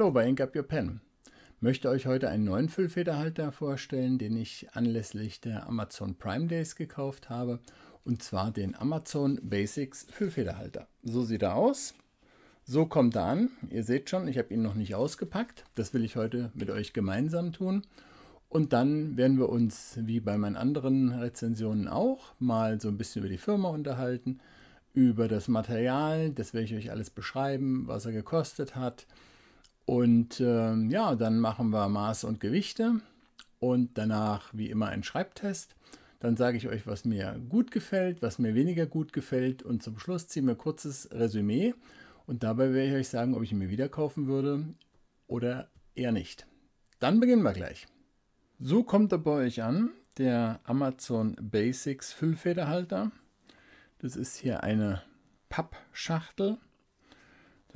Hallo bei Ink Up Your Pen. Möchte euch heute einen neuen Füllfederhalter vorstellen, den ich anlässlich der Amazon Prime Days gekauft habe. Und zwar den Amazon Basics Füllfederhalter. So sieht er aus. So kommt er an. Ihr seht schon, ich habe ihn noch nicht ausgepackt. Das will ich heute mit euch gemeinsam tun. Und dann werden wir uns, wie bei meinen anderen Rezensionen auch, mal so ein bisschen über die Firma unterhalten, über das Material, das werde ich euch alles beschreiben, was er gekostet hat, und ähm, ja, dann machen wir Maß und Gewichte und danach wie immer einen Schreibtest. Dann sage ich euch, was mir gut gefällt, was mir weniger gut gefällt und zum Schluss ziehen wir kurzes Resümee und dabei werde ich euch sagen, ob ich ihn mir wieder kaufen würde oder eher nicht. Dann beginnen wir gleich. So kommt er bei euch an, der Amazon Basics Füllfederhalter. Das ist hier eine Pappschachtel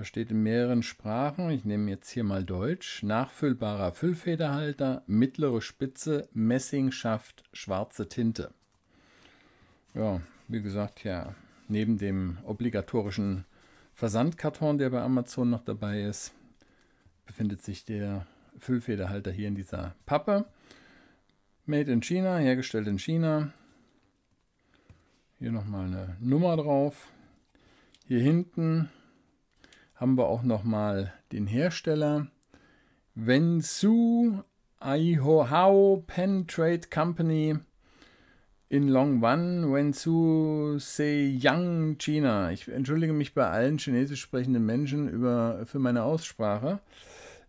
besteht in mehreren Sprachen. Ich nehme jetzt hier mal Deutsch. Nachfüllbarer Füllfederhalter, mittlere Spitze, Messingschaft, schwarze Tinte. Ja, wie gesagt, ja, neben dem obligatorischen Versandkarton, der bei Amazon noch dabei ist, befindet sich der Füllfederhalter hier in dieser Pappe. Made in China, hergestellt in China. Hier nochmal eine Nummer drauf. Hier hinten haben wir auch nochmal den Hersteller. Wensu Aihohao Pen Trade Company in Longwan, Wensu Seiyang, China. Ich entschuldige mich bei allen chinesisch sprechenden Menschen über, für meine Aussprache.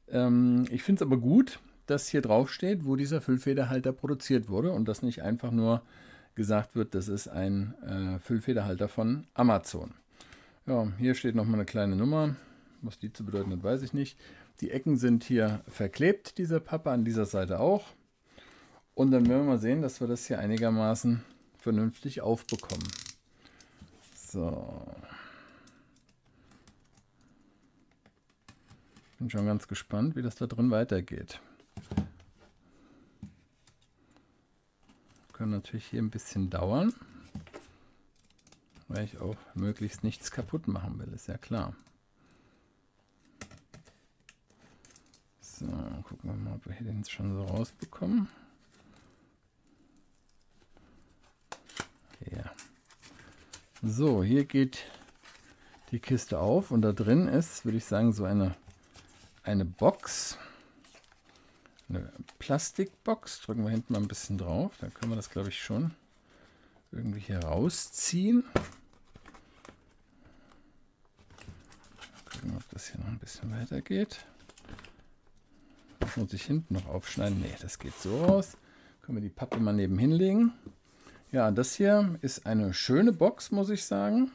Ähm, ich finde es aber gut, dass hier drauf steht, wo dieser Füllfederhalter produziert wurde und dass nicht einfach nur gesagt wird, das ist ein äh, Füllfederhalter von Amazon. Ja, hier steht nochmal eine kleine Nummer. Was die zu bedeuten hat, weiß ich nicht. Die Ecken sind hier verklebt, diese Pappe, an dieser Seite auch. Und dann werden wir mal sehen, dass wir das hier einigermaßen vernünftig aufbekommen. So. Bin schon ganz gespannt, wie das da drin weitergeht. Können natürlich hier ein bisschen dauern weil ich auch möglichst nichts kaputt machen will, ist ja klar. So, gucken wir mal, ob wir den schon so rausbekommen. Ja. So, hier geht die Kiste auf und da drin ist, würde ich sagen, so eine, eine Box. Eine Plastikbox. Drücken wir hinten mal ein bisschen drauf. Dann können wir das, glaube ich, schon irgendwie hier rausziehen. weitergeht. Das muss ich hinten noch aufschneiden. Ne, das geht so aus. Können wir die Pappe mal nebenhin legen. Ja, das hier ist eine schöne Box, muss ich sagen.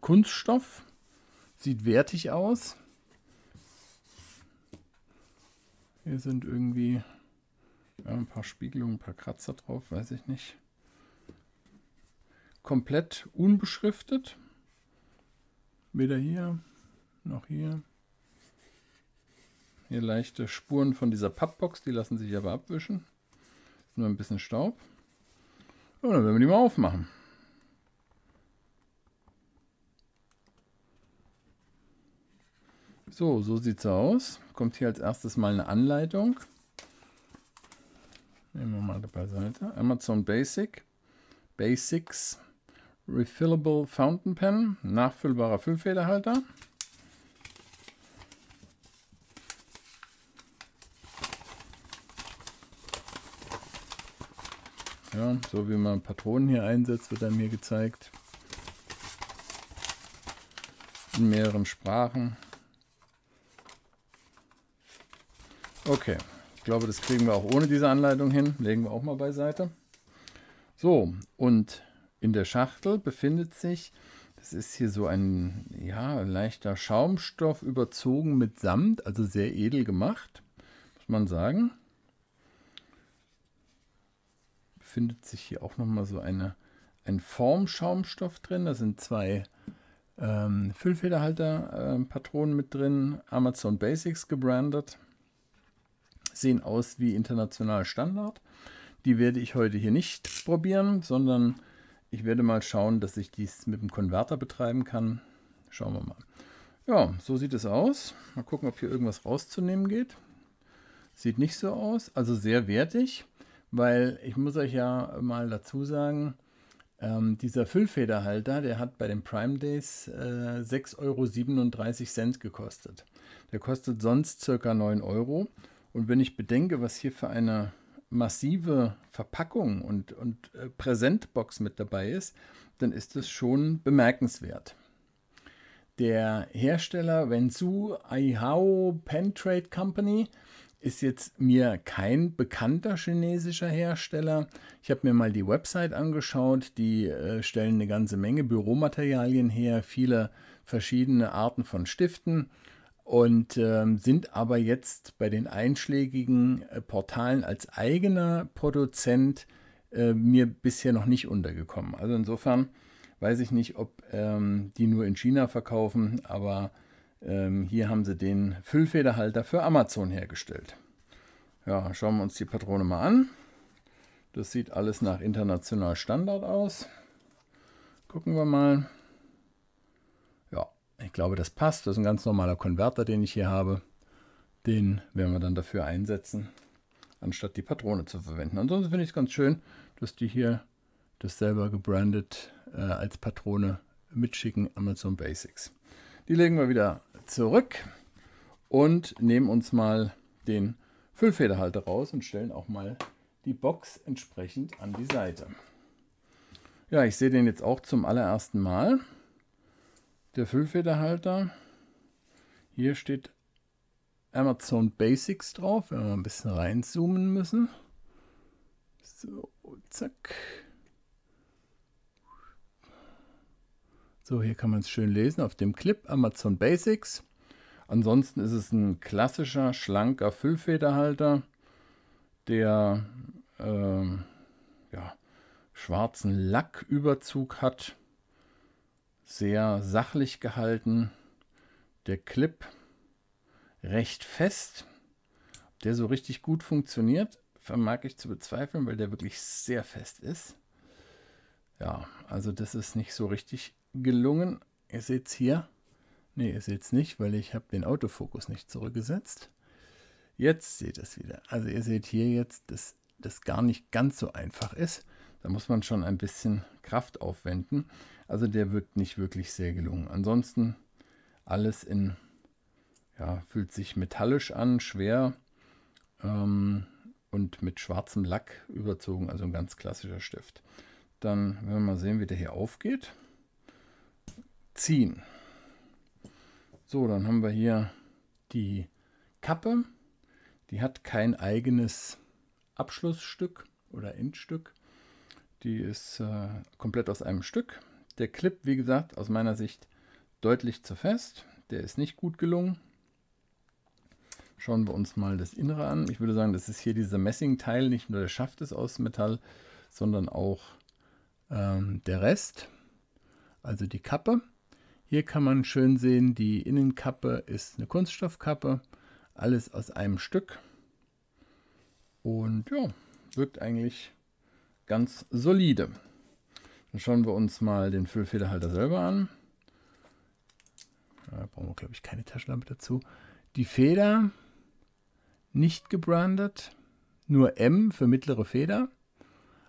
Kunststoff. Sieht wertig aus. Hier sind irgendwie ja, ein paar Spiegelungen, ein paar Kratzer drauf, weiß ich nicht. Komplett unbeschriftet. Weder hier noch hier. Hier leichte Spuren von dieser Pappbox, die lassen sich aber abwischen. Ist nur ein bisschen Staub. Und dann werden wir die mal aufmachen. So, so sieht es aus. Kommt hier als erstes mal eine Anleitung. Nehmen wir mal beiseite. Amazon Basic. Basics. Refillable Fountain Pen. Nachfüllbarer Füllfederhalter. Ja, so wie man Patronen hier einsetzt, wird er mir gezeigt. In mehreren Sprachen. Okay, ich glaube, das kriegen wir auch ohne diese Anleitung hin. Legen wir auch mal beiseite. So, und in der Schachtel befindet sich, das ist hier so ein ja, leichter Schaumstoff überzogen mit Samt, also sehr edel gemacht, muss man sagen. befindet sich hier auch nochmal so eine, ein Formschaumstoff drin. Da sind zwei ähm, Füllfederhalter, äh, Patronen mit drin, Amazon Basics gebrandet. Sehen aus wie international Standard. Die werde ich heute hier nicht probieren, sondern ich werde mal schauen, dass ich dies mit dem Konverter betreiben kann. Schauen wir mal. Ja, so sieht es aus. Mal gucken, ob hier irgendwas rauszunehmen geht. Sieht nicht so aus, also sehr wertig weil ich muss euch ja mal dazu sagen, ähm, dieser Füllfederhalter, der hat bei den Prime Days äh, 6,37 Euro gekostet. Der kostet sonst ca. 9 Euro. Und wenn ich bedenke, was hier für eine massive Verpackung und, und äh, Präsentbox mit dabei ist, dann ist das schon bemerkenswert. Der Hersteller Wenzhou Aihao Pen Trade Company ist jetzt mir kein bekannter chinesischer Hersteller. Ich habe mir mal die Website angeschaut. Die äh, stellen eine ganze Menge Büromaterialien her, viele verschiedene Arten von Stiften und äh, sind aber jetzt bei den einschlägigen äh, Portalen als eigener Produzent äh, mir bisher noch nicht untergekommen. Also insofern weiß ich nicht, ob ähm, die nur in China verkaufen, aber ähm, hier haben sie den Füllfederhalter für Amazon hergestellt. Ja, schauen wir uns die Patrone mal an. Das sieht alles nach international Standard aus. Gucken wir mal. Ja, ich glaube, das passt. Das ist ein ganz normaler Konverter, den ich hier habe. Den werden wir dann dafür einsetzen, anstatt die Patrone zu verwenden. Ansonsten finde ich es ganz schön, dass die hier das selber gebrandet äh, als Patrone mitschicken, Amazon Basics. Die legen wir wieder zurück und nehmen uns mal den Füllfederhalter raus und stellen auch mal die Box entsprechend an die Seite. Ja, ich sehe den jetzt auch zum allerersten Mal. Der Füllfederhalter. Hier steht Amazon Basics drauf, wenn wir ein bisschen reinzoomen müssen. So, zack. So, hier kann man es schön lesen auf dem Clip Amazon Basics. Ansonsten ist es ein klassischer, schlanker Füllfederhalter, der äh, ja, schwarzen Lacküberzug hat. Sehr sachlich gehalten. Der Clip recht fest. der so richtig gut funktioniert, vermag ich zu bezweifeln, weil der wirklich sehr fest ist. Ja, also das ist nicht so richtig gelungen. Ihr seht es hier. Ne, ihr seht es nicht, weil ich habe den Autofokus nicht zurückgesetzt. Jetzt seht es wieder. Also ihr seht hier jetzt, dass das gar nicht ganz so einfach ist. Da muss man schon ein bisschen Kraft aufwenden. Also der wirkt nicht wirklich sehr gelungen. Ansonsten alles in, ja, fühlt sich metallisch an, schwer ähm, und mit schwarzem Lack überzogen. Also ein ganz klassischer Stift. Dann werden wir mal sehen, wie der hier aufgeht. Ziehen. So, dann haben wir hier die Kappe. Die hat kein eigenes Abschlussstück oder Endstück. Die ist äh, komplett aus einem Stück. Der Clip, wie gesagt, aus meiner Sicht deutlich zu fest. Der ist nicht gut gelungen. Schauen wir uns mal das Innere an. Ich würde sagen, das ist hier dieser Messingteil. Nicht nur der Schaft ist aus Metall, sondern auch ähm, der Rest, also die Kappe. Hier kann man schön sehen, die Innenkappe ist eine Kunststoffkappe, alles aus einem Stück. Und ja, wirkt eigentlich ganz solide. Dann schauen wir uns mal den Füllfederhalter selber an. Da brauchen wir, glaube ich, keine Taschenlampe dazu. Die Feder nicht gebrandet, nur M für mittlere Feder.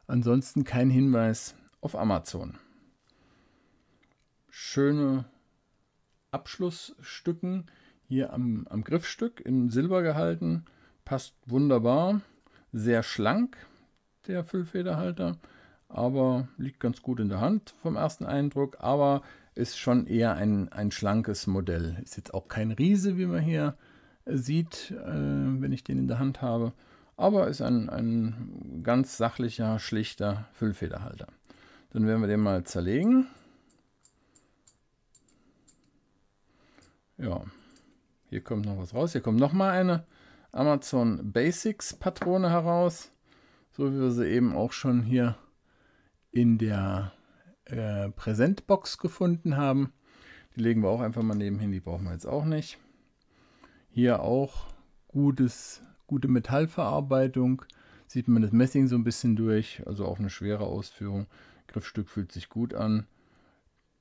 Ansonsten kein Hinweis auf Amazon. Schöne Abschlussstücken hier am, am Griffstück in Silber gehalten. Passt wunderbar. Sehr schlank der Füllfederhalter, aber liegt ganz gut in der Hand vom ersten Eindruck. Aber ist schon eher ein, ein schlankes Modell. Ist jetzt auch kein Riese, wie man hier äh, sieht, äh, wenn ich den in der Hand habe. Aber ist ein, ein ganz sachlicher, schlichter Füllfederhalter. Dann werden wir den mal zerlegen. Ja, hier kommt noch was raus. Hier kommt noch mal eine Amazon Basics Patrone heraus, so wie wir sie eben auch schon hier in der äh, Präsentbox gefunden haben. Die legen wir auch einfach mal nebenhin, die brauchen wir jetzt auch nicht. Hier auch gutes, gute Metallverarbeitung. Sieht man das Messing so ein bisschen durch, also auch eine schwere Ausführung. Griffstück fühlt sich gut an.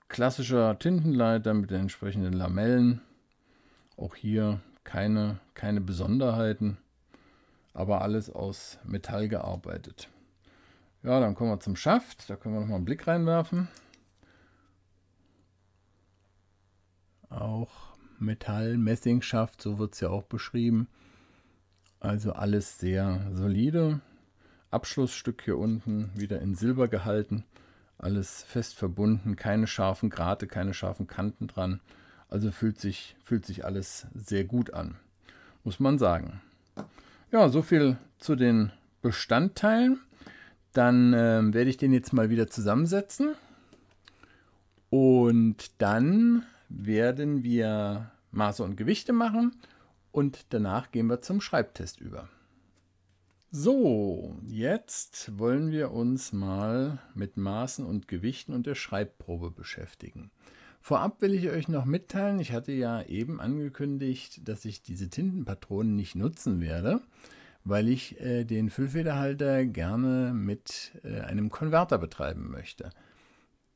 Klassischer Tintenleiter mit den entsprechenden Lamellen. Auch hier keine, keine Besonderheiten, aber alles aus Metall gearbeitet. Ja, dann kommen wir zum Schaft. Da können wir nochmal einen Blick reinwerfen. Auch Metall-Messingschaft, so wird es ja auch beschrieben. Also alles sehr solide. Abschlussstück hier unten wieder in Silber gehalten. Alles fest verbunden, keine scharfen Grate, keine scharfen Kanten dran. Also fühlt sich, fühlt sich alles sehr gut an, muss man sagen. Ja, so viel zu den Bestandteilen. Dann äh, werde ich den jetzt mal wieder zusammensetzen. Und dann werden wir Maße und Gewichte machen und danach gehen wir zum Schreibtest über. So, jetzt wollen wir uns mal mit Maßen und Gewichten und der Schreibprobe beschäftigen. Vorab will ich euch noch mitteilen, ich hatte ja eben angekündigt, dass ich diese Tintenpatronen nicht nutzen werde, weil ich äh, den Füllfederhalter gerne mit äh, einem Konverter betreiben möchte.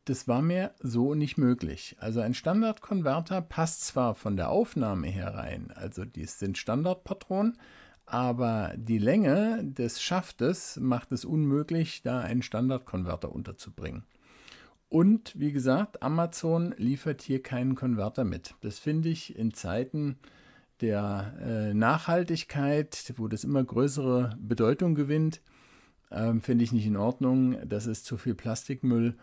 Das war mir so nicht möglich. Also ein Standardkonverter passt zwar von der Aufnahme her rein, also dies sind Standardpatronen, aber die Länge des Schaftes macht es unmöglich, da einen Standardkonverter unterzubringen. Und wie gesagt, Amazon liefert hier keinen Konverter mit. Das finde ich in Zeiten der äh, Nachhaltigkeit, wo das immer größere Bedeutung gewinnt, äh, finde ich nicht in Ordnung. Das ist zu viel Plastikmüll.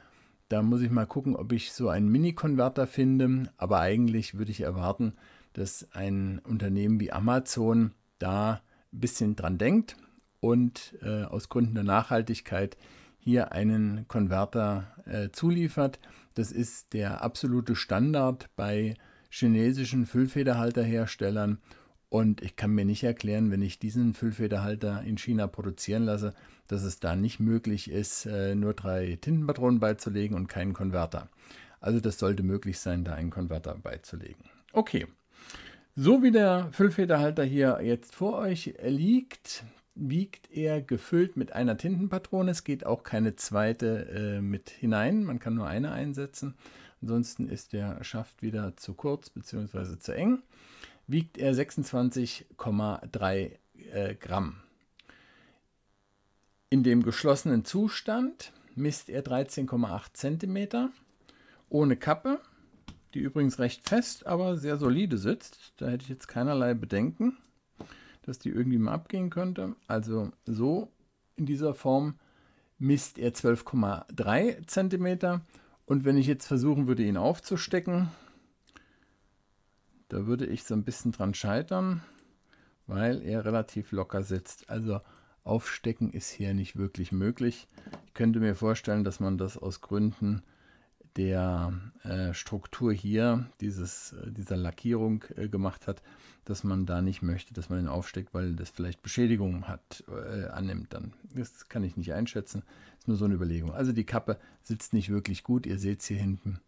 Da muss ich mal gucken, ob ich so einen Mini-Konverter finde. Aber eigentlich würde ich erwarten, dass ein Unternehmen wie Amazon da ein bisschen dran denkt und äh, aus Gründen der Nachhaltigkeit hier einen Konverter äh, zuliefert. Das ist der absolute Standard bei chinesischen Füllfederhalterherstellern und ich kann mir nicht erklären, wenn ich diesen Füllfederhalter in China produzieren lasse, dass es da nicht möglich ist, äh, nur drei Tintenpatronen beizulegen und keinen Konverter. Also das sollte möglich sein, da einen Konverter beizulegen. Okay, so wie der Füllfederhalter hier jetzt vor euch liegt, wiegt er gefüllt mit einer Tintenpatrone. Es geht auch keine zweite äh, mit hinein, man kann nur eine einsetzen. Ansonsten ist der Schaft wieder zu kurz bzw. zu eng. Wiegt er 26,3 äh, Gramm. In dem geschlossenen Zustand misst er 13,8 cm ohne Kappe die übrigens recht fest, aber sehr solide sitzt. Da hätte ich jetzt keinerlei Bedenken, dass die irgendwie mal abgehen könnte. Also so in dieser Form misst er 12,3 cm. Und wenn ich jetzt versuchen würde, ihn aufzustecken, da würde ich so ein bisschen dran scheitern, weil er relativ locker sitzt. Also aufstecken ist hier nicht wirklich möglich. Ich könnte mir vorstellen, dass man das aus Gründen der äh, Struktur hier, dieses, äh, dieser Lackierung äh, gemacht hat, dass man da nicht möchte, dass man den aufsteckt, weil das vielleicht Beschädigungen hat, äh, annimmt dann. Das kann ich nicht einschätzen. Ist nur so eine Überlegung. Also die Kappe sitzt nicht wirklich gut. Ihr seht es hier hinten.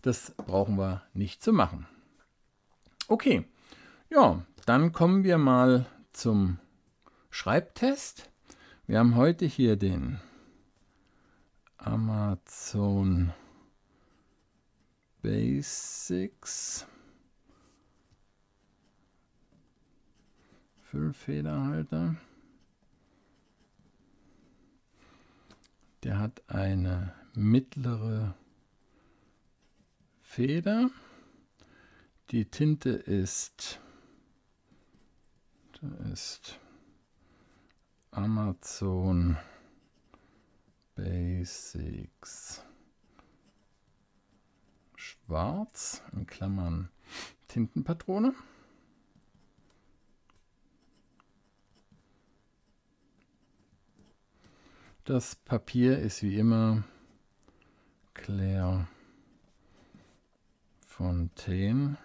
Das brauchen wir nicht zu machen. Okay, ja, dann kommen wir mal zum Schreibtest. Wir haben heute hier den Amazon Basics. Fünf Der hat eine mittlere Feder. Die Tinte ist, da ist Amazon Basics schwarz, in Klammern Tintenpatrone. Das Papier ist wie immer Claire Fontaine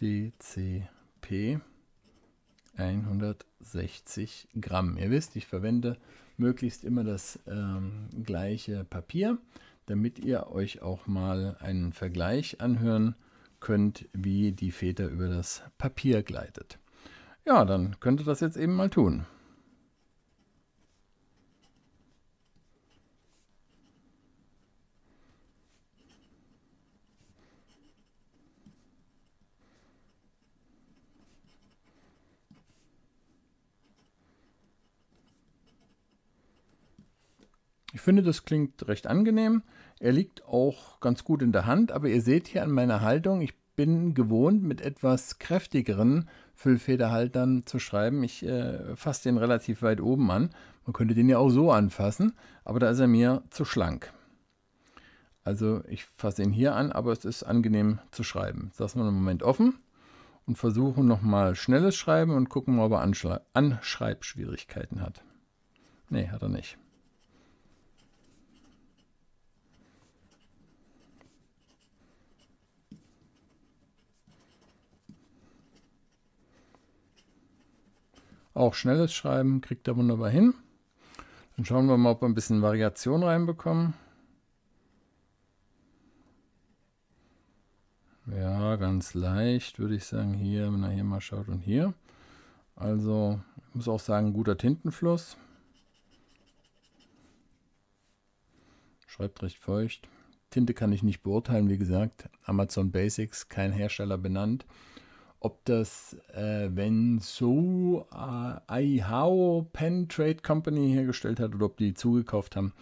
DCP 160 Gramm. Ihr wisst, ich verwende möglichst immer das ähm, gleiche Papier damit ihr euch auch mal einen Vergleich anhören könnt, wie die Feder über das Papier gleitet. Ja, dann könnt ihr das jetzt eben mal tun. Ich finde, das klingt recht angenehm. Er liegt auch ganz gut in der Hand, aber ihr seht hier an meiner Haltung, ich bin gewohnt, mit etwas kräftigeren Füllfederhaltern zu schreiben. Ich äh, fasse den relativ weit oben an. Man könnte den ja auch so anfassen, aber da ist er mir zu schlank. Also ich fasse ihn hier an, aber es ist angenehm zu schreiben. Das lassen wir einen Moment offen und versuchen nochmal schnelles Schreiben und gucken, ob er Anschreibschwierigkeiten hat. Nee, hat er nicht. Auch schnelles Schreiben kriegt er wunderbar hin. Dann schauen wir mal, ob wir ein bisschen Variation reinbekommen. Ja, ganz leicht, würde ich sagen, hier, wenn er hier mal schaut und hier. Also, ich muss auch sagen, guter Tintenfluss. Schreibt recht feucht. Tinte kann ich nicht beurteilen, wie gesagt. Amazon Basics, kein Hersteller benannt ob das, äh, wenn so äh, Aihao Pen Trade Company hergestellt hat oder ob die zugekauft haben,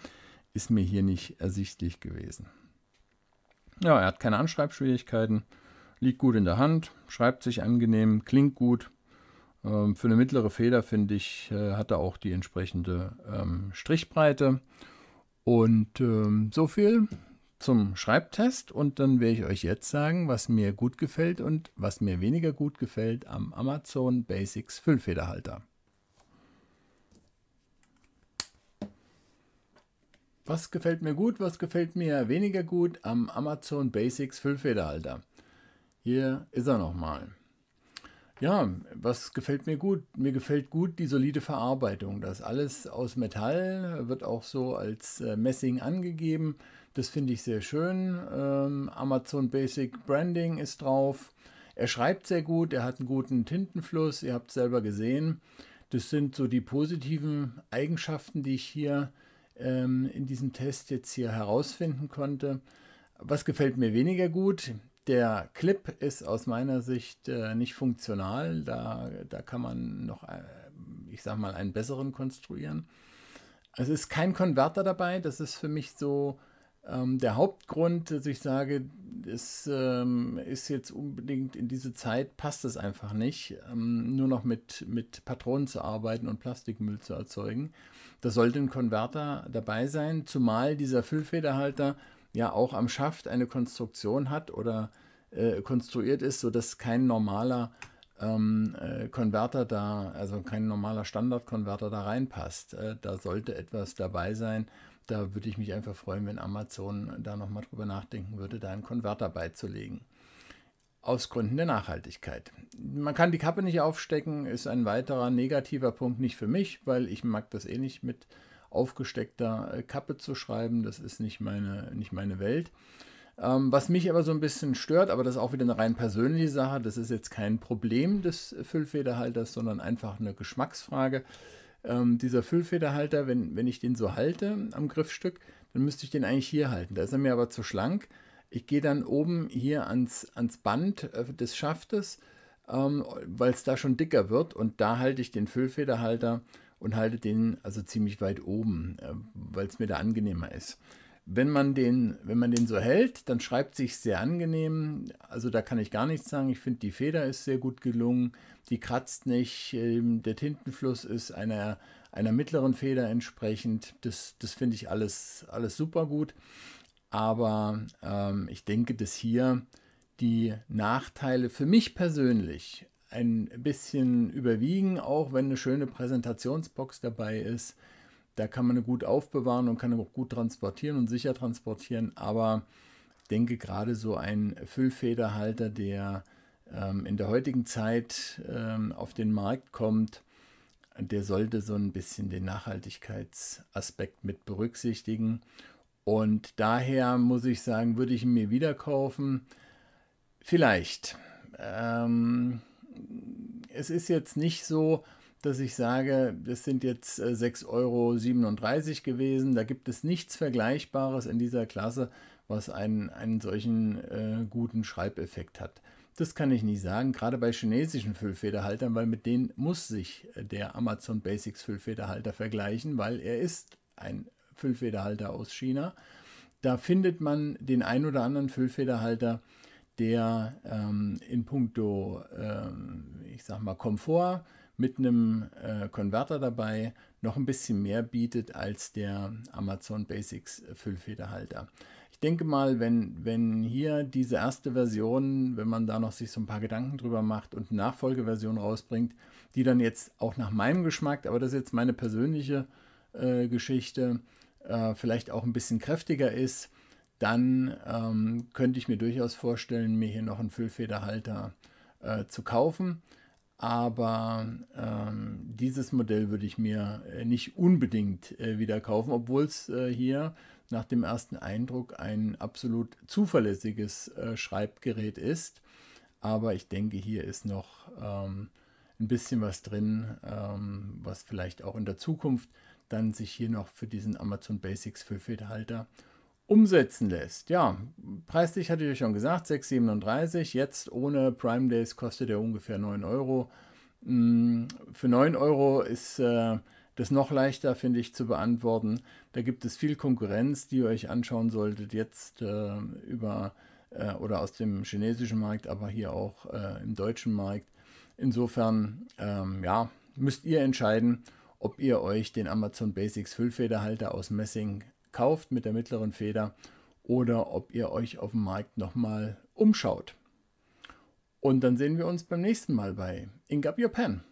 ist mir hier nicht ersichtlich gewesen. Ja, er hat keine Anschreibschwierigkeiten, liegt gut in der Hand, schreibt sich angenehm, klingt gut. Ähm, für eine mittlere Feder, finde ich, äh, hat er auch die entsprechende ähm, Strichbreite. Und ähm, so viel zum Schreibtest und dann werde ich euch jetzt sagen, was mir gut gefällt und was mir weniger gut gefällt am Amazon Basics Füllfederhalter. Was gefällt mir gut, was gefällt mir weniger gut am Amazon Basics Füllfederhalter? Hier ist er nochmal. Ja, was gefällt mir gut? Mir gefällt gut die solide Verarbeitung. Das alles aus Metall wird auch so als äh, Messing angegeben. Das finde ich sehr schön. Ähm, Amazon Basic Branding ist drauf. Er schreibt sehr gut, er hat einen guten Tintenfluss, ihr habt es selber gesehen. Das sind so die positiven Eigenschaften, die ich hier ähm, in diesem Test jetzt hier herausfinden konnte. Was gefällt mir weniger gut? Der Clip ist aus meiner Sicht äh, nicht funktional. Da, da kann man noch, äh, ich sag mal, einen besseren konstruieren. es ist kein Konverter dabei. Das ist für mich so ähm, der Hauptgrund, dass ich sage, es ähm, ist jetzt unbedingt in diese Zeit, passt es einfach nicht, ähm, nur noch mit, mit Patronen zu arbeiten und Plastikmüll zu erzeugen. Da sollte ein Konverter dabei sein, zumal dieser Füllfederhalter ja auch am Schaft eine Konstruktion hat oder äh, konstruiert ist, sodass kein normaler ähm, äh, Konverter da, also kein normaler Standardkonverter da reinpasst. Äh, da sollte etwas dabei sein, da würde ich mich einfach freuen, wenn Amazon da nochmal drüber nachdenken würde, da einen Konverter beizulegen. Aus Gründen der Nachhaltigkeit. Man kann die Kappe nicht aufstecken, ist ein weiterer negativer Punkt nicht für mich, weil ich mag das eh nicht mit aufgesteckter äh, Kappe zu schreiben. Das ist nicht meine, nicht meine Welt. Ähm, was mich aber so ein bisschen stört, aber das ist auch wieder eine rein persönliche Sache, das ist jetzt kein Problem des Füllfederhalters, sondern einfach eine Geschmacksfrage, ähm, dieser Füllfederhalter, wenn, wenn ich den so halte am Griffstück, dann müsste ich den eigentlich hier halten. Da ist er mir aber zu schlank. Ich gehe dann oben hier ans, ans Band äh, des Schaftes, ähm, weil es da schon dicker wird und da halte ich den Füllfederhalter und halte den also ziemlich weit oben, äh, weil es mir da angenehmer ist. Wenn man den, wenn man den so hält, dann schreibt sich sehr angenehm. Also da kann ich gar nichts sagen. Ich finde, die Feder ist sehr gut gelungen. Die kratzt nicht. Ähm, der Tintenfluss ist einer, einer mittleren Feder entsprechend. Das, das finde ich alles, alles super gut. Aber ähm, ich denke, dass hier die Nachteile für mich persönlich ein bisschen überwiegen, auch wenn eine schöne Präsentationsbox dabei ist. Da kann man gut aufbewahren und kann auch gut transportieren und sicher transportieren, aber denke gerade so ein Füllfederhalter, der ähm, in der heutigen Zeit ähm, auf den Markt kommt, der sollte so ein bisschen den Nachhaltigkeitsaspekt mit berücksichtigen. Und daher muss ich sagen, würde ich ihn mir wieder kaufen. Vielleicht. Ähm, es ist jetzt nicht so, dass ich sage, das sind jetzt 6,37 äh, Euro gewesen. Da gibt es nichts Vergleichbares in dieser Klasse, was einen, einen solchen äh, guten Schreibeffekt hat. Das kann ich nicht sagen, gerade bei chinesischen Füllfederhaltern, weil mit denen muss sich äh, der Amazon Basics Füllfederhalter vergleichen, weil er ist ein Füllfederhalter aus China. Da findet man den ein oder anderen Füllfederhalter, der ähm, in puncto, ähm, ich sag mal, Komfort, mit einem äh, Konverter dabei noch ein bisschen mehr bietet als der Amazon Basics Füllfederhalter. Ich denke mal, wenn, wenn hier diese erste Version, wenn man da noch sich so ein paar Gedanken drüber macht und eine Nachfolgeversion rausbringt, die dann jetzt auch nach meinem Geschmack, aber das ist jetzt meine persönliche äh, Geschichte, äh, vielleicht auch ein bisschen kräftiger ist, dann ähm, könnte ich mir durchaus vorstellen, mir hier noch einen Füllfederhalter äh, zu kaufen. Aber ähm, dieses Modell würde ich mir äh, nicht unbedingt äh, wieder kaufen, obwohl es äh, hier nach dem ersten Eindruck ein absolut zuverlässiges äh, Schreibgerät ist. Aber ich denke, hier ist noch ähm, ein bisschen was drin, ähm, was vielleicht auch in der Zukunft dann sich hier noch für diesen Amazon Basics für halter umsetzen lässt. Ja, preislich hatte ich euch schon gesagt, 6,37. Jetzt ohne Prime Days kostet er ungefähr 9 Euro. Mm, für 9 Euro ist äh, das noch leichter, finde ich, zu beantworten. Da gibt es viel Konkurrenz, die ihr euch anschauen solltet, jetzt äh, über äh, oder aus dem chinesischen Markt, aber hier auch im deutschen Markt. Insofern, ähm, ja, müsst ihr entscheiden, ob ihr euch den Amazon Basics Füllfederhalter aus Messing kauft mit der mittleren Feder oder ob ihr euch auf dem Markt nochmal umschaut. Und dann sehen wir uns beim nächsten Mal bei Ink Up Your Pen.